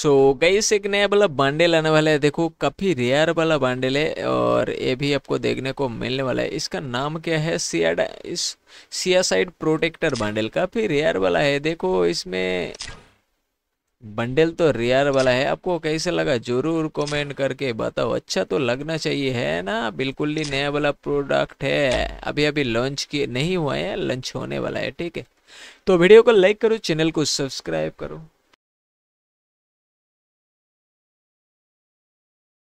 सो so, गई से एक नया वाला बंडल आने वाला है देखो काफ़ी रेयर वाला बंडल है और ये भी आपको देखने को मिलने वाला है इसका नाम क्या है सियाड इस सियासाइड प्रोटेक्टर बांडेल काफ़ी रेयर वाला है देखो इसमें बंडल तो रेयर वाला है आपको कैसे लगा जरूर कमेंट करके बताओ अच्छा तो लगना चाहिए है ना बिल्कुल ही नया वाला प्रोडक्ट है अभी अभी लॉन्च किए नहीं हुआ है लॉन्च होने वाला है ठीक है तो वीडियो को लाइक करो चैनल को सब्सक्राइब करो